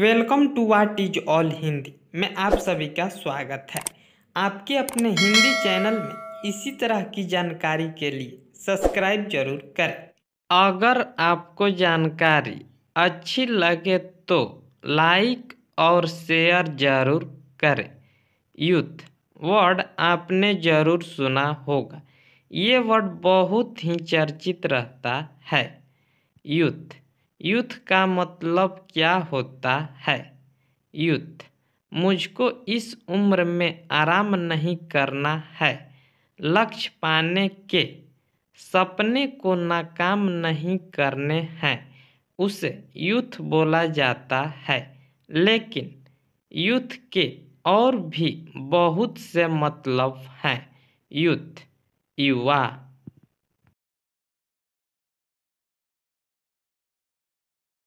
welcome to what is all Hindi में आप सभी का स्वागत है आपके अपने हिंदी चैनल में इसी तरह की जानकारी के लिए सब्सक्राइब जरूर करें अगर आपको जानकारी अच्छी लगे तो लाइक और शेयर जरूर करें यूथ वर्ड आपने जरूर सुना होगा ये वर्ड बहुत ही चर्चित रहता है यूथ यूथ का मतलब क्या होता है यूथ मुझको इस उम्र में आराम नहीं करना है लक्ष्य पाने के सपने को नाकाम नहीं करने हैं उसे यूथ बोला जाता है लेकिन यूथ के और भी बहुत से मतलब हैं यूथ युवा